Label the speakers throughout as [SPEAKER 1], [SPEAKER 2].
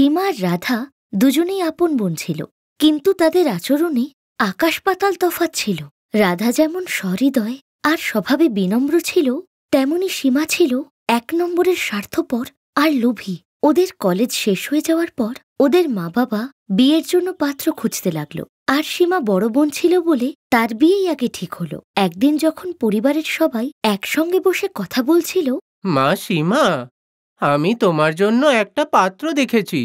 [SPEAKER 1] সীমা আর রাধা দুজনেই আপন বোন ছিল কিন্তু তাদের আচরণে আকাশ পাতাল তফাত ছিল রাধা যেমন সহৃদয় আর স্বভাবে বিনম্র ছিল তেমনি সীমা ছিল এক নম্বরের স্বার্থপর আর লোভী ওদের কলেজ শেষ হয়ে যাওয়ার পর ওদের মা বাবা বিয়ের জন্য পাত্র খুঁজতে লাগল আর সীমা বড় বোন ছিল বলে তার বিয়েই আগে ঠিক হলো একদিন যখন পরিবারের সবাই একসঙ্গে বসে কথা বলছিল
[SPEAKER 2] মা সীমা আমি তোমার জন্য একটা পাত্র দেখেছি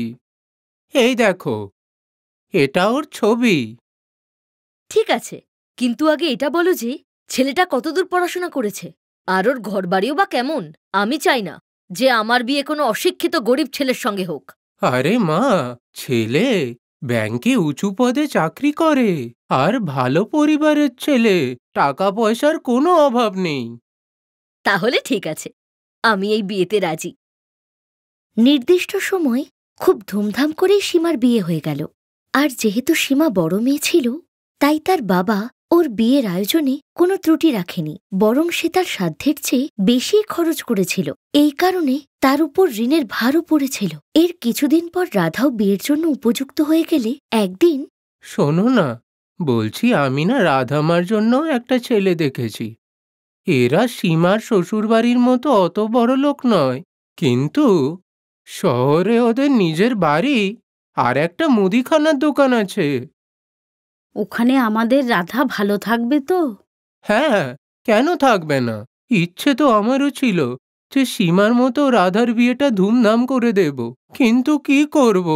[SPEAKER 2] এই দেখো এটা ওর ছবি
[SPEAKER 1] ঠিক আছে কিন্তু আগে এটা বলো যে ছেলেটা কতদূর পড়াশোনা করেছে আর ওর ঘরবাড়িও বা কেমন আমি চাই না যে আমার বিয়ে কোনো অশিক্ষিত গরিব ছেলের সঙ্গে হোক
[SPEAKER 2] আরে মা ছেলে ব্যাংকে উঁচু পদে চাকরি করে আর ভালো পরিবারের ছেলে টাকা পয়সার কোনো অভাব নেই
[SPEAKER 1] তাহলে ঠিক আছে আমি এই বিয়েতে রাজি নির্দিষ্ট সময় খুব ধুমধাম করেই সীমার বিয়ে হয়ে গেল আর যেহেতু সীমা বড় মেয়ে ছিল তাই তার বাবা ওর বিয়ের আয়োজনে কোনো ত্রুটি রাখেনি বরং সে তার সাধ্যের চেয়ে বেশি খরচ করেছিল এই কারণে তার উপর ঋণের ভারও পড়েছিল এর কিছুদিন পর রাধাও বিয়ের জন্য উপযুক্ত হয়ে গেলে
[SPEAKER 2] একদিন শোনো না বলছি আমি না রাধামার জন্য একটা ছেলে দেখেছি এরা সীমার শ্বশুরবাড়ির মতো অত বড় লোক নয় কিন্তু শহরে ওদের নিজের বাড়ি আর একটা মুদিখানার দোকান আছে
[SPEAKER 3] ওখানে আমাদের রাধা ভালো থাকবে তো
[SPEAKER 2] হ্যাঁ কেন থাকবে না ইচ্ছে তো আমারও ছিল যে সীমার মতো রাধার বিয়েটা ধুমধাম করে দেব কিন্তু কি করব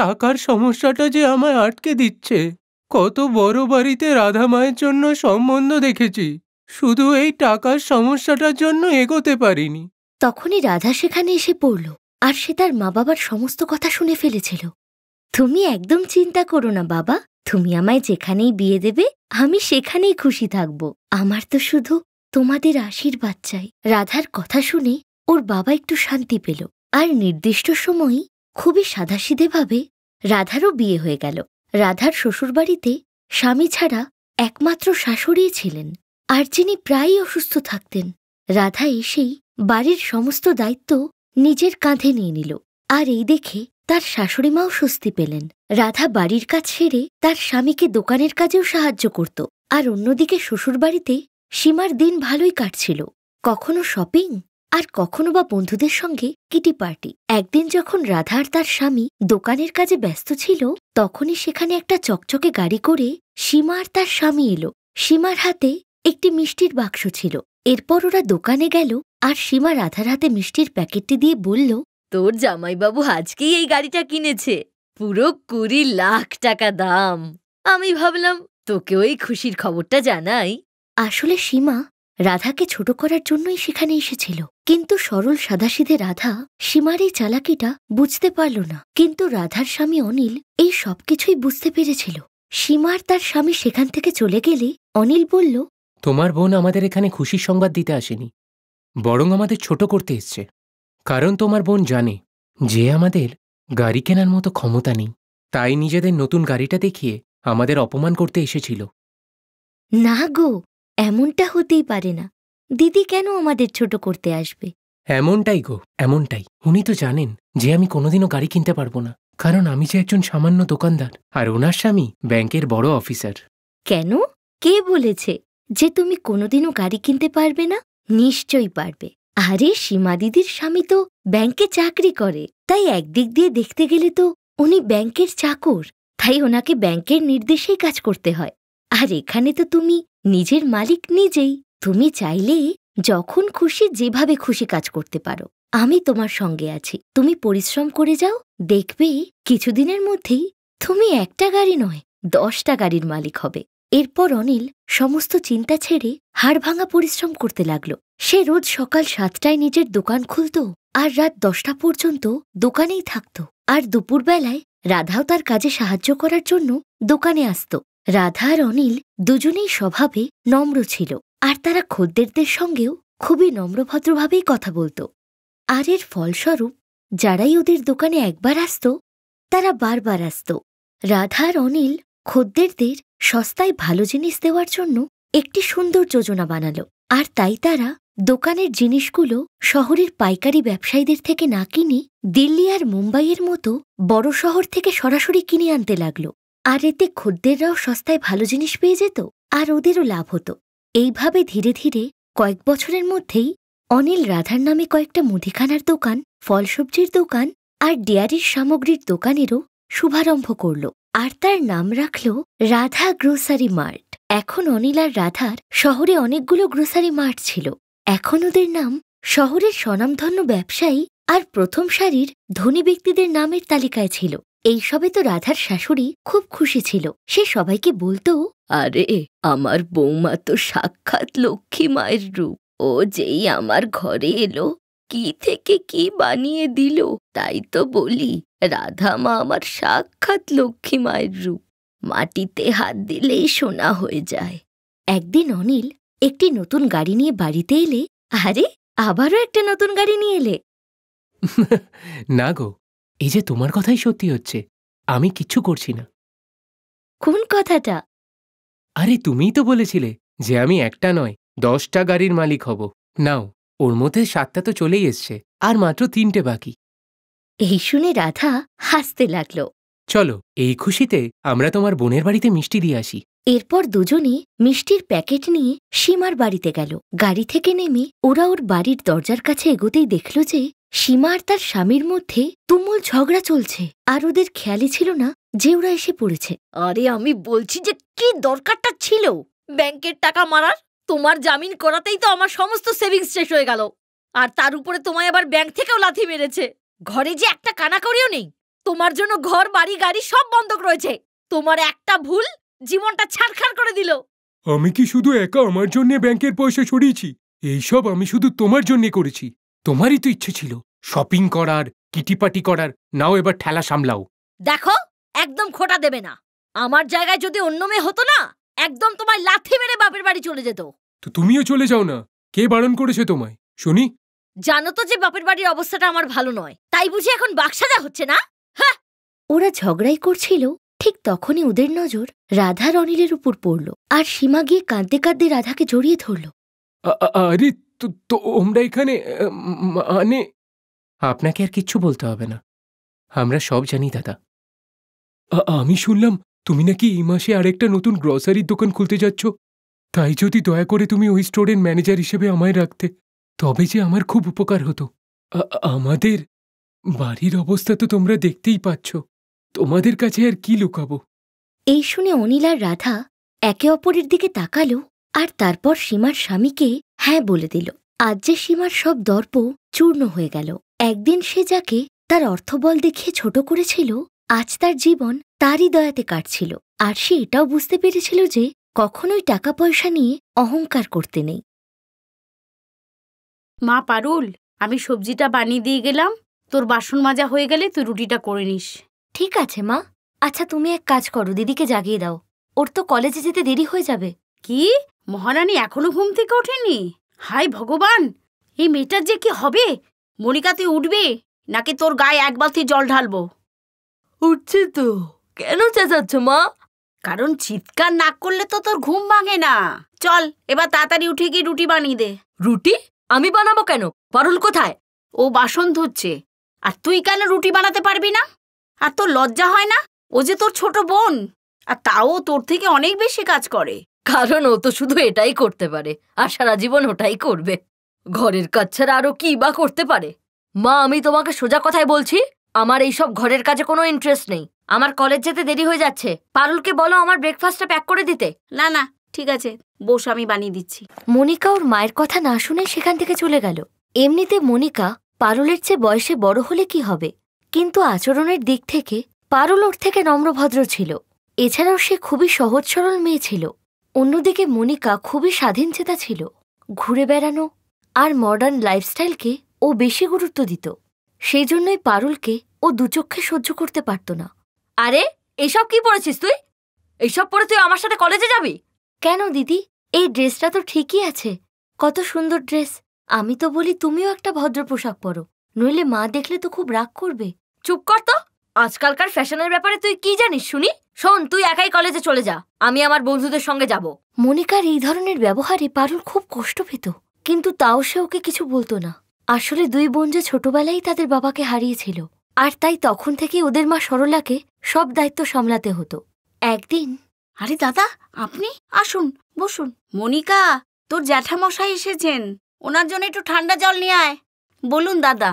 [SPEAKER 2] টাকার সমস্যাটা যে আমায় আটকে দিচ্ছে কত বড় বাড়িতে রাধা মায়ের জন্য সম্বন্ধ দেখেছি শুধু এই টাকার সমস্যাটার জন্য এগোতে পারিনি
[SPEAKER 1] তখনই রাধা সেখানে এসে পড়ল আর সে তার মা বাবার সমস্ত কথা শুনে ফেলেছিল তুমি একদম চিন্তা করো না বাবা তুমি আমায় যেখানেই বিয়ে দেবে আমি সেখানেই খুশি থাকব আমার তো শুধু তোমাদের আশীর্বাদ চাই রাধার কথা শুনে ওর বাবা একটু শান্তি পেল আর নির্দিষ্ট সময়ই খুবই সাদাসিধেভাবে রাধারও বিয়ে হয়ে গেল রাধার শ্বশুরবাড়িতে স্বামী ছাড়া একমাত্র শাশুড়িই ছিলেন আর যিনি প্রায়ই অসুস্থ থাকতেন রাধা এসেই বাড়ির সমস্ত দায়িত্ব নিজের কাঁধে নিয়ে নিল আর এই দেখে তার শাশুড়ি মাও স্বস্তি পেলেন রাধা বাড়ির কাজ সেরে তার স্বামীকে দোকানের কাজেও সাহায্য করত আর অন্যদিকে শ্বশুরবাড়িতে সীমার দিন ভালোই কাটছিল কখনো শপিং আর কখনো বা বন্ধুদের সঙ্গে কিটি পার্টি একদিন যখন রাধা আর তার স্বামী দোকানের কাজে ব্যস্ত ছিল তখনই সেখানে একটা চকচকে গাড়ি করে সীমা আর তার স্বামী এলো সীমার হাতে একটি মিষ্টির বাক্স ছিল এরপর ওরা দোকানে গেল আর সীমা রাধার হাতে মিষ্টির প্যাকেটটি দিয়ে বলল তোর জামাইবাবু আজকেই এই গাড়িটা কিনেছে পুরো কুড়ি লাখ টাকা দাম আমি ভাবলাম তোকে ওই খুশির খবরটা জানাই আসলে সীমা রাধাকে ছোট করার জন্যই সেখানে এসেছিল কিন্তু সরল সাদাসিধে রাধা সীমার এই চালাকিটা বুঝতে পারল না কিন্তু রাধার স্বামী অনিল এই সবকিছুই বুঝতে পেরেছিল সীমার তার স্বামী সেখান থেকে চলে গেলে অনিল বলল
[SPEAKER 2] তোমার বোন আমাদের এখানে খুশির সংবাদ দিতে আসেনি বরং আমাদের ছোট করতে এসছে কারণ তোমার বোন জানে যে আমাদের গাড়ি কেনার মতো ক্ষমতা নেই তাই নিজেদের নতুন গাড়িটা দেখিয়ে আমাদের অপমান করতে এসেছিল
[SPEAKER 1] না গো এমনটা হতেই পারে না দিদি কেন আমাদের ছোট করতে আসবে
[SPEAKER 2] এমনটাই গো এমনটাই উনি তো জানেন যে আমি কোনোদিনও গাড়ি কিনতে পারবো না কারণ আমি যে একজন সামান্য দোকানদার আর ওনার স্বামী ব্যাংকের বড় অফিসার কেন কে বলেছে
[SPEAKER 1] যে তুমি কোনোদিনও গাড়ি কিনতে পারবে না নিশ্চয়ই পারবে আরে সীমা দিদির স্বামী তো ব্যাংকে চাকরি করে তাই একদিক দিয়ে দেখতে গেলে তো উনি ব্যাংকের চাকর তাই ওনাকে ব্যাংকের নির্দেশেই কাজ করতে হয় আর এখানে তো তুমি নিজের মালিক নিজেই তুমি চাইলে যখন খুশি যেভাবে খুশি কাজ করতে পারো আমি তোমার সঙ্গে আছি তুমি পরিশ্রম করে যাও দেখবে কিছুদিনের মধ্যেই তুমি একটা গাড়ি নয় দশটা গাড়ির মালিক হবে এরপর অনিল সমস্ত চিন্তা ছেড়ে হাড় ভাঙা পরিশ্রম করতে লাগল সে রোজ সকাল সাতটায় নিজের দোকান খুলত আর রাত দশটা পর্যন্ত দোকানেই থাকত আর দুপুরবেলায় রাধাও তার কাজে সাহায্য করার জন্য দোকানে আসত রাধা আর অনিল দুজনেই স্বভাবে নম্র ছিল আর তারা খদ্দেরদের সঙ্গেও খুবই নম্রভদ্রভাবেই কথা বলত আর এর ফলস্বরূপ যারাই ওদের দোকানে একবার আসত তারা বারবার আসত রাধা আর অনিল খদ্দেরদের সস্তায় ভালো জিনিস দেওয়ার জন্য একটি সুন্দর যোজনা বানাল আর তাই তারা দোকানের জিনিসগুলো শহরের পাইকারি ব্যবসায়ীদের থেকে না কিনে দিল্লি আর মুম্বাইয়ের মতো বড় শহর থেকে সরাসরি কিনে আনতে লাগল আর এতে খদ্দেররাও সস্তায় ভালো জিনিস পেয়ে যেত আর ওদেরও লাভ হতো এইভাবে ধীরে ধীরে কয়েক বছরের মধ্যেই অনিল রাধার নামে কয়েকটা মুদিখানার দোকান ফলসবজির দোকান আর ডেয়ারির সামগ্রীর দোকানেরও শুভারম্ভ করল আর তার নাম রাখল রাধা গ্রোসারি মার্ট এখন অনিল আর রাধার শহরে অনেকগুলো গ্রোসারি মার্ট ছিল এখন ওদের নাম শহরের স্বনামধন্য ব্যবসায়ী আর প্রথম সারির ধনী ব্যক্তিদের নামের তালিকায় ছিল এইসবে তো রাধার শাশুড়ি খুব খুশি ছিল সে সবাইকে বলতো আরে আমার বৌমা তো সাক্ষাৎ লক্ষ্মী মায়ের রূপ ও যেই আমার ঘরে এলো কি থেকে কি বানিয়ে দিল তাই তো বলি রাধা মা আমার সাক্ষাৎ লক্ষ্মী মায়ের রূপ মাটিতে হাত দিলেই সোনা হয়ে যায় একদিন অনিল একটি নতুন গাড়ি নিয়ে বাড়িতে এলে আরে আবারও একটা নতুন গাড়ি নিয়ে এলে
[SPEAKER 2] না গো এই যে তোমার কথাই সত্যি হচ্ছে আমি কিচ্ছু করছি না কোন কথাটা আরে তুমিই তো বলেছিলে যে আমি একটা নয় দশটা গাড়ির মালিক হব নাও ওর মধ্যে সাতটা তো চলেই এসছে আর মাত্র তিনটে বাকি
[SPEAKER 1] এই শুনে রাধা হাসতে লাগল
[SPEAKER 2] চলো এই খুশিতে আমরা তোমার বোনের বাড়িতে মিষ্টি দিয়ে আসি
[SPEAKER 1] এরপর দুজনে মিষ্টির প্যাকেট নিয়ে সীমার বাড়িতে গেল গাড়ি থেকে নেমে ওরা ওর বাড়ির দরজার কাছে এগোতেই দেখল যে সীমা আর তার স্বামীর মধ্যে তুমুল ঝগড়া চলছে আর ওদের খেয়ালই ছিল না যে ওরা এসে পড়েছে আরে আমি বলছি যে কি দরকারটা ছিল
[SPEAKER 3] ব্যাংকের টাকা মারার তোমার জামিন করাতেই তো আমার সমস্ত সেভিংস শেষ হয়ে গেল আর তার উপরে তোমায় আবার ব্যাংক থেকেও লাথি মেরেছে ঘরে যে একটা কানাকড়িও নেই তোমার জন্য ঘর বাড়ি গাড়ি সব বন্ধক রয়েছে তোমার একটা ভুল জীবনটা ছাড়খাড় করে দিল
[SPEAKER 2] আমি কি শুধু একা আমার জন্য ব্যাংকের পয়সা সরিয়েছি এইসব আমি শুধু তোমার জন্য করেছি তোমারই তো ইচ্ছে ছিল শপিং করার কিটিপাটি করার নাও এবার ঠেলা সামলাও
[SPEAKER 1] দেখো একদম খোটা দেবে না আমার জায়গায় যদি অন্য মেয়ে হতো না একদম তোমায় লাথি মেরে বাপের বাড়ি চলে যেত
[SPEAKER 2] তো তুমিও চলে যাও না কে বারণ করেছে তোমায় শুনি
[SPEAKER 1] জানো তো যে বাপের বাড়ির অবস্থাটা আমার ভালো নয় তাই বুঝি এখন বাক্সাদা হচ্ছে না
[SPEAKER 2] ওরা ঝগড়াই করছিল ঠিক তখনই
[SPEAKER 1] ওদের নজর রাধা রনিলের উপর পড়ল আর সীমা গিয়ে কাঁদতে কাঁদতে রাধাকে জড়িয়ে ধরল
[SPEAKER 2] আরে তোমরা এখানে মানে আপনাকে আর কিচ্ছু বলতে হবে না আমরা সব জানি দাদা আমি শুনলাম তুমি নাকি এই মাসে আরেকটা নতুন গ্রসারির দোকান খুলতে যাচ্ছ তাই যদি দয়া করে তুমি ওই স্টোরের ম্যানেজার হিসেবে আমায় রাখতে তবে যে আমার খুব উপকার হতো আমাদের বাড়ির অবস্থা তো তোমরা দেখতেই পাচ্ছ তোমাদের কাছে আর কি লুকাবো
[SPEAKER 1] এই শুনে অনিল আর রাধা একে অপরের দিকে তাকালো আর তারপর সীমার স্বামীকে হ্যাঁ বলে দিল আজ যে সীমার সব দর্প চূর্ণ হয়ে গেল একদিন সে যাকে তার অর্থবল দেখিয়ে ছোট করেছিল আজ তার জীবন তারই দয়াতে কাটছিল আর সে এটাও বুঝতে পেরেছিল যে কখনোই টাকা পয়সা নিয়ে অহংকার করতে নেই
[SPEAKER 3] মা পারুল আমি সবজিটা বানিয়ে দিয়ে গেলাম
[SPEAKER 1] তোর বাসন মাজা হয়ে গেলে তুই রুটিটা করে নিস ঠিক আছে মা আচ্ছা তুমি এক কাজ করো দিদিকে জাগিয়ে দাও ওর তো কলেজে যেতে দেরি হয়ে যাবে কি মহারানী এখনো ঘুম থেকে
[SPEAKER 3] ওঠেনি হাই ভগবান এই মেয়েটার যে কি হবে মনিকা তুই উঠবে নাকি তোর গায়ে এক বালতি জল ঢালবো উঠছে তো কেন চেঁচাচ্ছ মা কারণ চিৎকার না করলে তো তোর ঘুম ভাঙে না চল এবার তাড়াতাড়ি উঠে গিয়ে রুটি বানিয়ে দে রুটি আমি বানাবো কেন পারুল কোথায় ও বাসন ধুচ্ছে আর তুই কেন রুটি বানাতে পারবি না আর তোর লজ্জা হয় না ও যে তোর ছোট বোন আর তাও তোর থেকে অনেক বেশি কাজ করে কারণ ও তো শুধু এটাই করতে পারে আর সারা জীবন ওটাই করবে ঘরের কাজ ছাড়া আরো কি বা করতে পারে মা আমি তোমাকে
[SPEAKER 1] সোজা কথায় বলছি আমার এই সব ঘরের কাজে কোনো ইন্টারেস্ট নেই আমার কলেজ যেতে দেরি হয়ে যাচ্ছে
[SPEAKER 3] পারুলকে বলো আমার ব্রেকফাস্টটা প্যাক করে দিতে না না ঠিক আছে বস আমি বানিয়ে দিচ্ছি
[SPEAKER 1] মনিকা ওর মায়ের কথা না শুনে সেখান থেকে চলে গেল এমনিতে মনিকা পারুলের চেয়ে বয়সে বড় হলে কি হবে কিন্তু আচরণের দিক থেকে পারুল ওর থেকে নম্রভদ্র ছিল এছাড়াও সে খুবই সহজ সরল মেয়ে ছিল অন্যদিকে মনিকা খুবই স্বাধীনচেতা ছিল ঘুরে বেড়ানো আর মডার্ন লাইফস্টাইলকে ও বেশি গুরুত্ব দিত সেই জন্যই পারুলকে ও দুচক্ষে সহ্য করতে পারত না আরে এসব কি পড়েছিস তুই এসব পড়ে তুই আমার সাথে কলেজে যাবি কেন দিদি এই ড্রেসটা তো ঠিকই আছে কত সুন্দর ড্রেস আমি তো বলি তুমিও একটা ভদ্র পোশাক পরো নইলে মা দেখলে তো খুব রাগ করবে চুপ কর তো আজকালকার ফ্যাশনের ব্যাপারে তুই কি জানিস শুনি শোন তুই একাই কলেজে চলে যা আমি আমার বন্ধুদের সঙ্গে যাব মনিকার এই ধরনের ব্যবহারে পারুল খুব কষ্ট পেত কিন্তু তাও সে ওকে কিছু বলতো না আসলে দুই বোন যে ছোটবেলায় তাদের বাবাকে হারিয়েছিল আর তাই তখন থেকে ওদের মা সরলাকে সব দায়িত্ব সামলাতে হতো
[SPEAKER 3] একদিন আরে দাদা আপনি আসুন বসুন মনিকা তোর জ্যাঠামশাই এসেছেন ওনার জন্য একটু ঠান্ডা জল নিয়ে আয় বলুন দাদা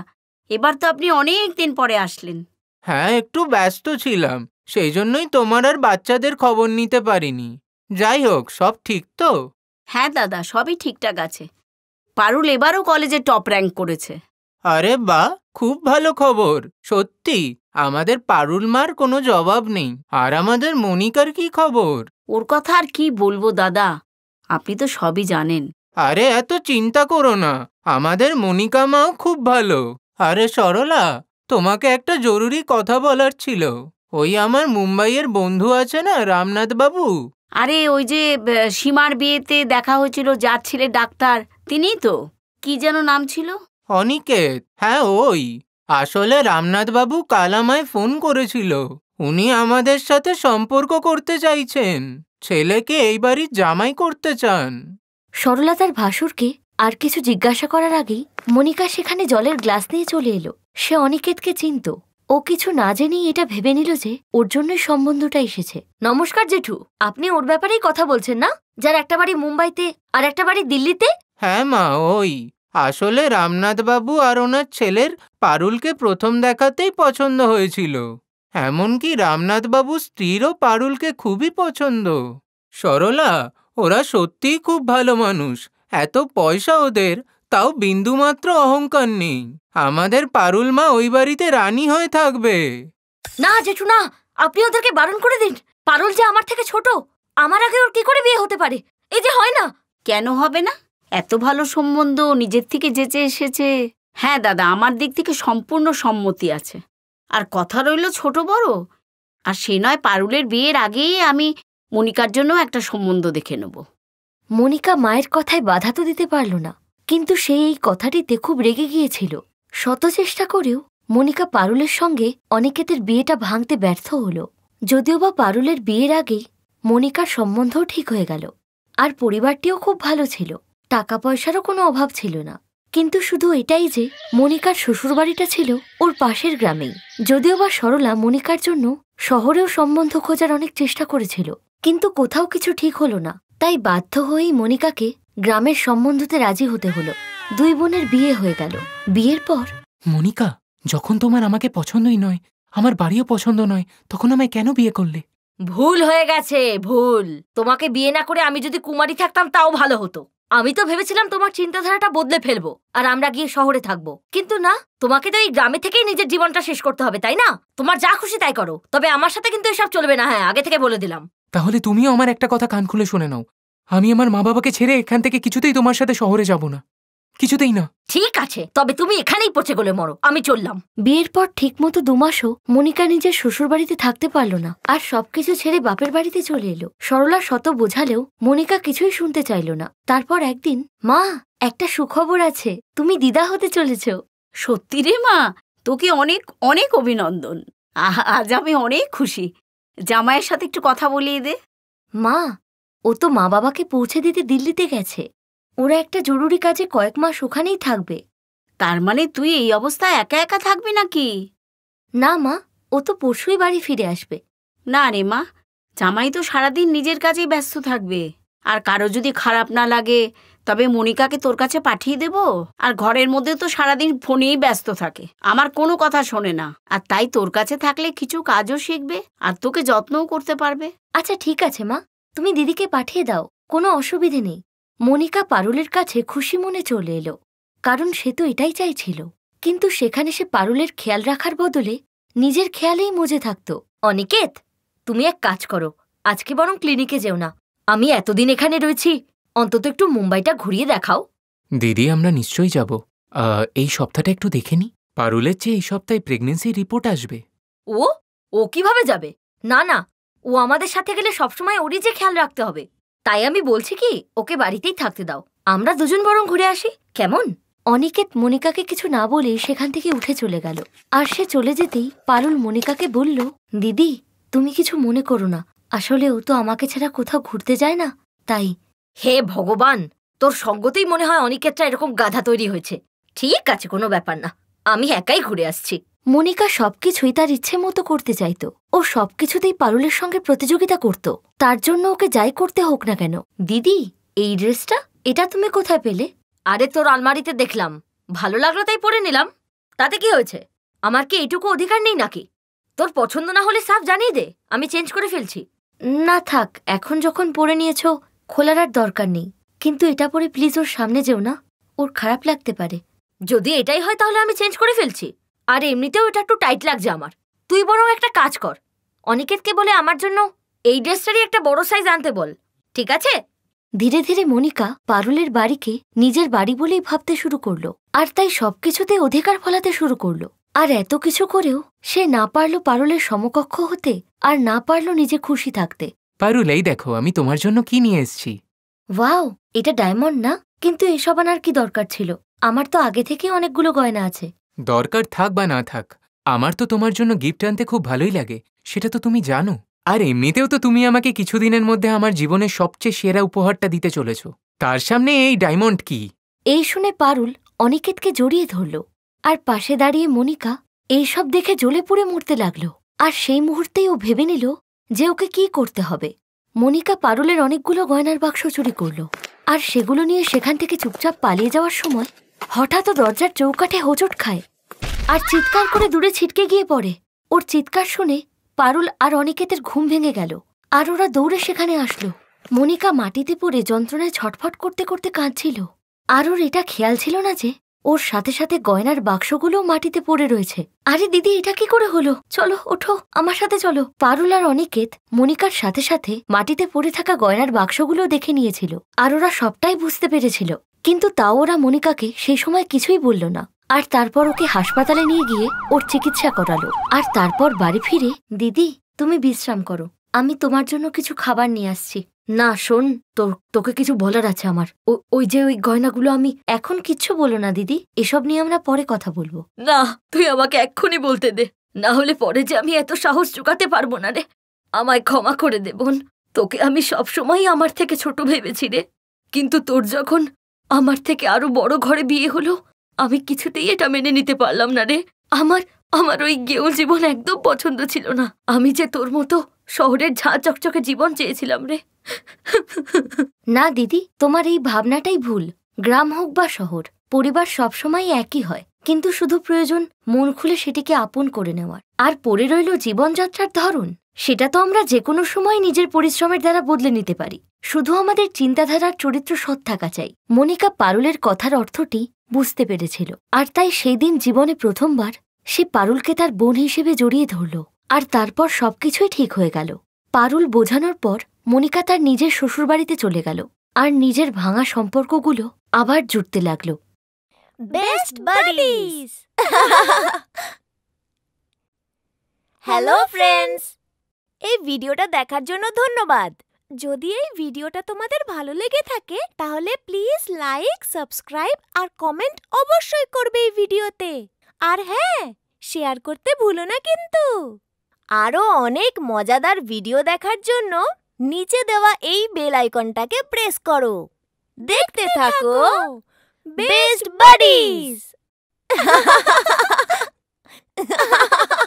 [SPEAKER 3] এবার তো আপনি অনেক দিন পরে আসলেন
[SPEAKER 2] হ্যাঁ একটু ব্যস্ত ছিলাম সেই জন্যই তোমার আর বাচ্চাদের খবর নিতে পারিনি যাই হোক সব ঠিক তো
[SPEAKER 3] হ্যাঁ দাদা সবই ঠিকঠাক আছে পারুল এবারও কলেজে টপ র্যাঙ্ক করেছে
[SPEAKER 2] আরে বা খুব ভালো খবর সত্যি আমাদের পারুল মার কোনো জবাব নেই আর আমাদের মনিকার কি খবর ওর কথা আর কি বলবো দাদা আপনি তো সবই জানেন আরে এত চিন্তা করো না আমাদের মনিকা মাও খুব ভালো আরে সরলা তোমাকে একটা জরুরি কথা বলার ছিল ওই আমার মুম্বাইয়ের বন্ধু আছে না রামনাথ বাবু
[SPEAKER 3] আরে ওই যে সীমার বিয়েতে দেখা হয়েছিল যার ছেলে ডাক্তার তিনিই তো কি যেন নাম ছিল
[SPEAKER 2] অনিকেত হ্যাঁ ওই আসলে রামনাথবাবু কাল আমায় ফোন করেছিল উনি আমাদের সাথে সম্পর্ক করতে চাইছেন ছেলেকে এই বাড়ির জামাই করতে চান
[SPEAKER 1] সরলা তার ভাসুরকে আর কিছু জিজ্ঞাসা করার আগেই মনিকা সেখানে জলের গ্লাস নিয়ে চলে এলো সে অনিকেতকে চিনত ও কিছু না জেনেই এটা ভেবে নিল যে ওর জন্যই সম্বন্ধটা এসেছে নমস্কার জেঠু আপনি ওর ব্যাপারেই কথা বলছেন না যার একটা বাড়ি মুম্বাইতে আর একটা বাড়ি দিল্লিতে
[SPEAKER 2] হ্যাঁ মা ওই আসলে রামনাথবাবু আর ওনার ছেলের পারুলকে প্রথম দেখাতেই পছন্দ হয়েছিল এমনকি রামনাথবাবু স্ত্রীরও পারুলকে খুবই পছন্দ সরলা ওরা সত্যিই খুব ভালো মানুষ এত পয়সা ওদের তাও বিন্দুমাত্র অহংকার নেই আমাদের পারুল মা ওই বাড়িতে রানী হয়ে থাকবে
[SPEAKER 1] না জেঠু না আপনি ওদেরকে বারণ করে দিন পারুল যে আমার থেকে ছোট আমার আগে ওর কি করে বিয়ে হতে পারে এই যে হয় না
[SPEAKER 3] কেন হবে না এত ভালো সম্বন্ধ নিজের থেকে যেচে এসেছে হ্যাঁ দাদা আমার দিক থেকে সম্পূর্ণ সম্মতি আছে আর কথা রইল ছোট বড় আর সে নয় পারুলের বিয়ের আগেই আমি মনিকার জন্য একটা সম্বন্ধ দেখে নেব মনিকা মায়ের কথায় বাধা তো
[SPEAKER 1] দিতে পারল না কিন্তু সে এই কথাটিতে খুব রেগে গিয়েছিল শত চেষ্টা করেও মনিকা পারুলের সঙ্গে অনিকেতের বিয়েটা ভাঙতে ব্যর্থ হল যদিও বা পারুলের বিয়ের আগেই মনিকার সম্বন্ধও ঠিক হয়ে গেল আর পরিবারটিও খুব ভালো ছিল টাকা পয়সারও কোনো অভাব ছিল না কিন্তু শুধু এটাই যে মনিকার শ্বশুরবাড়িটা ছিল ওর পাশের গ্রামেই যদিও বা সরলা মনিকার জন্য শহরেও সম্বন্ধ খোঁজার অনেক চেষ্টা করেছিল কিন্তু কোথাও কিছু ঠিক হল না তাই বাধ্য হয়েই মনিকাকে গ্রামের
[SPEAKER 2] সম্বন্ধতে রাজি হতে হলো দুই বোনের বিয়ে হয়ে গেল বিয়ের পর মনিকা যখন তোমার আমাকে পছন্দই নয় আমার বাড়িও পছন্দ নয় তখন আমায় কেন বিয়ে করলে ভুল
[SPEAKER 1] হয়ে গেছে ভুল তোমাকে বিয়ে না করে আমি যদি কুমারী থাকতাম তাও ভালো হতো আমি তো ভেবেছিলাম তোমার চিন্তাধারাটা বদলে ফেলবো আর আমরা গিয়ে শহরে থাকবো কিন্তু না তোমাকে তো এই গ্রামে থেকেই নিজের জীবনটা শেষ করতে হবে তাই না তোমার যা খুশি তাই করো তবে আমার সাথে কিন্তু এসব চলবে না হ্যাঁ আগে থেকে বলে
[SPEAKER 2] দিলাম তাহলে তুমিও আমার একটা কথা কান খুলে শুনে নাও আমি আমার মা বাবাকে ছেড়ে এখান থেকে কিছুতেই তোমার সাথে শহরে যাব না কিছুতেই না ঠিক আছে তবে তুমি এখানেই পচে গেলে মরো আমি চললাম
[SPEAKER 1] বিয়ের পর ঠিকমতো দুমাসও মনিকা নিজের শ্বশুর বাড়িতে থাকতে পারলো না আর সবকিছু ছেড়ে বাপের বাড়িতে চলে এলো সরলা শত বোঝালেও মনিকা কিছুই শুনতে চাইল না তারপর একদিন
[SPEAKER 3] মা একটা সুখবর আছে তুমি দিদা হতে চলেছ সত্যি রে মা তোকে অনেক অনেক অভিনন্দন আজ আমি অনেক খুশি জামাইয়ের সাথে একটু কথা বলিয়ে দে মা ও তো মা বাবাকে পৌঁছে দিতে দিল্লিতে গেছে ওরা একটা জরুরি কাজে কয়েক মাস ওখানেই থাকবে তার মানে তুই এই অবস্থায় একা একা থাকবি নাকি না মা ও তো পরশুই বাড়ি ফিরে আসবে না রে মা জামাই তো সারাদিন নিজের কাজেই ব্যস্ত থাকবে আর কারো যদি খারাপ না লাগে তবে মনিকাকে তোর কাছে পাঠিয়ে দেব আর ঘরের মধ্যে তো সারাদিন ফোনেই ব্যস্ত থাকে আমার কোনো কথা শোনে না আর তাই তোর কাছে থাকলে কিছু কাজও শিখবে আর তোকে যত্নও করতে পারবে আচ্ছা ঠিক আছে মা তুমি দিদিকে পাঠিয়ে দাও কোনো অসুবিধে নেই মনিকা পারুলের
[SPEAKER 1] কাছে খুশি মনে চলে এলো কারণ সে তো এটাই চাইছিল কিন্তু সেখানে সে পারুলের খেয়াল রাখার বদলে নিজের খেয়ালেই মজে থাকত অনিকেত তুমি এক কাজ করো আজকে বরং ক্লিনিকে যেও না আমি এতদিন এখানে রয়েছি অন্তত একটু মুম্বাইটা ঘুরিয়ে দেখাও
[SPEAKER 2] দিদি আমরা নিশ্চয়ই যাব এই সপ্তাহটা একটু দেখে নি পারুলের চেয়ে এই সপ্তাহে প্রেগনেন্সি রিপোর্ট আসবে
[SPEAKER 1] ও ও কিভাবে যাবে না না ও আমাদের সাথে গেলে সবসময় ওরই যে খেয়াল রাখতে হবে তাই আমি বলছি কি ওকে বাড়িতেই থাকতে দাও আমরা দুজন বরং ঘুরে আসি কেমন অনিকেত মনিকাকে কিছু না বলে সেখান থেকে উঠে চলে গেল আর সে চলে যেতেই পারুল মনিকাকে বলল দিদি তুমি কিছু মনে করো না আসলে ও তো আমাকে ছাড়া কোথাও ঘুরতে যায় না তাই হে ভগবান তোর সঙ্গতেই মনে হয় অনিকেতটা এরকম গাধা তৈরি হয়েছে ঠিক আছে কোনো ব্যাপার না আমি একাই ঘুরে আসছি মনিকা সবকিছুই তার ইচ্ছে মতো করতে চাইত ও সবকিছুতেই পারুলের সঙ্গে প্রতিযোগিতা করত তার জন্য ওকে যাই করতে হোক না কেন দিদি এই ড্রেসটা এটা তুমি কোথায় পেলে আরে তোর আলমারিতে দেখলাম ভালো লাগলো তাই পরে নিলাম তাতে কি হয়েছে আমার কি এইটুকু অধিকার নেই নাকি তোর পছন্দ না হলে সাফ জানিয়ে দে আমি চেঞ্জ করে ফেলছি না থাক এখন যখন পরে নিয়েছ খোলার আর দরকার নেই কিন্তু এটা পরে প্লিজ ওর সামনে যেও না ওর খারাপ লাগতে পারে যদি এটাই হয় তাহলে আমি চেঞ্জ করে ফেলছি আর এমনিতেও এটা একটু টাইট লাগছে আমার তুই বরং একটা কাজ কর অনিকেতকে বলে আমার জন্য এই ড্রেসটারই একটা বড় সাইজ আনতে বল ঠিক আছে ধীরে ধীরে মনিকা পারুলের বাড়িকে নিজের বাড়ি বলেই ভাবতে শুরু করলো আর তাই সবকিছুতে অধিকার ফলাতে শুরু করলো আর এত কিছু করেও সে না পারল পারুলের সমকক্ষ হতে আর না পারল নিজে খুশি থাকতে
[SPEAKER 2] পারুল এই দেখো আমি তোমার জন্য কি নিয়ে এসছি
[SPEAKER 1] ওয়াও এটা ডায়মন্ড না কিন্তু এসব আনার কি দরকার ছিল আমার তো আগে থেকে অনেকগুলো গয়না আছে
[SPEAKER 2] দরকার থাক বা না থাক আমার তো তোমার জন্য গিফট আনতে খুব ভালোই লাগে সেটা তো তুমি জানো আর এমনিতেও তো তুমি আমাকে কিছুদিনের মধ্যে আমার জীবনের সবচেয়ে সেরা উপহারটা দিতে চলেছ তার সামনে এই ডায়মন্ড কি
[SPEAKER 1] এই শুনে পারুল অনিকেতকে জড়িয়ে ধরল আর পাশে দাঁড়িয়ে মনিকা এইসব দেখে জ্বলে পুড়ে মরতে লাগল আর সেই মুহূর্তেই ও ভেবে নিল যে ওকে কি করতে হবে মনিকা পারুলের অনেকগুলো গয়নার বাক্স চুরি করল আর সেগুলো নিয়ে সেখান থেকে চুপচাপ পালিয়ে যাওয়ার সময় হঠাৎ দরজার চৌকাঠে হোঁচট খায় আর চিৎকার করে দূরে ছিটকে গিয়ে পড়ে ওর চিৎকার শুনে পারুল আর অনিকেতের ঘুম ভেঙে গেল আর ওরা দৌড়ে সেখানে আসলো মনিকা মাটিতে পড়ে যন্ত্রণায় ছটফট করতে করতে কাঁদছিল আর ওর এটা খেয়াল ছিল না যে ওর সাথে সাথে গয়নার বাক্সগুলোও মাটিতে পড়ে রয়েছে আরে দিদি এটা কি করে হলো চলো ওঠো আমার সাথে চলো পারুল আর অনিকেত মনিকার সাথে সাথে মাটিতে পড়ে থাকা গয়নার বাক্সগুলো দেখে নিয়েছিল আর ওরা সবটাই বুঝতে পেরেছিল কিন্তু তাও ওরা মনিকাকে সেই সময় কিছুই বলল না আর তারপর ওকে হাসপাতালে নিয়ে গিয়ে ওর চিকিৎসা করালো আর তারপর বাড়ি ফিরে দিদি তুমি বিশ্রাম করো আমি তোমার জন্য কিছু খাবার নিয়ে আসছি না শোন তোর তোকে কিছু বলার আছে আমার ওই যে ওই গয়নাগুলো আমি এখন কিচ্ছু বলো না দিদি এসব নিয়ে আমরা পরে কথা বলবো
[SPEAKER 3] না তুই আমাকে এক্ষুনি
[SPEAKER 1] বলতে দে না হলে পরে যে আমি এত সাহস চুকাতে পারবো না রে আমায় ক্ষমা করে দে বোন তোকে আমি সবসময়ই আমার থেকে ছোট ভেবেছি রে কিন্তু তোর যখন আমার থেকে আরো বড় ঘরে বিয়ে হলো আমি কিছুতেই এটা মেনে নিতে পারলাম না রে আমার
[SPEAKER 3] আমার ওই গেউল জীবন একদম পছন্দ ছিল না আমি যে তোর মতো শহরের ঝাঁ চকচকে জীবন চেয়েছিলাম রে
[SPEAKER 1] না দিদি তোমার এই ভাবনাটাই ভুল গ্রাম হোক বা শহর পরিবার সবসময় একই হয় কিন্তু শুধু প্রয়োজন মন খুলে সেটিকে আপন করে নেওয়ার আর পড়ে রইল জীবনযাত্রার ধরন সেটা তো আমরা যে কোনো সময় নিজের পরিশ্রমের দ্বারা বদলে নিতে পারি শুধু আমাদের চিন্তাধারার চরিত্র সৎ থাকা চাই মনিকা পারুলের কথার অর্থটি বুঝতে পেরেছিল আর তাই সেই দিন জীবনে প্রথমবার সে পারুলকে তার বোন হিসেবে জড়িয়ে ধরল আর তারপর সবকিছুই ঠিক হয়ে গেল পারুল বোঝানোর পর মনিকা তার নিজের শ্বশুরবাড়িতে চলে গেল আর নিজের ভাঙা সম্পর্কগুলো আবার জুটতে লাগল
[SPEAKER 3] বেস্ট হ্যালো ফ্রেন্ডস এই ভিডিওটা দেখার জন্য ধন্যবাদ যদি এই ভিডিওটা তোমাদের ভালো লেগে থাকে তাহলে প্লিজ লাইক সাবস্ক্রাইব আর কমেন্ট অবশ্যই করবে এই ভিডিওতে আর হ্যাঁ শেয়ার করতে ভুলো না কিন্তু আরও অনেক মজাদার ভিডিও দেখার জন্য নিচে দেওয়া এই বেল আইকনটাকে প্রেস করো দেখতে থাকো বেস্ট বাডিজ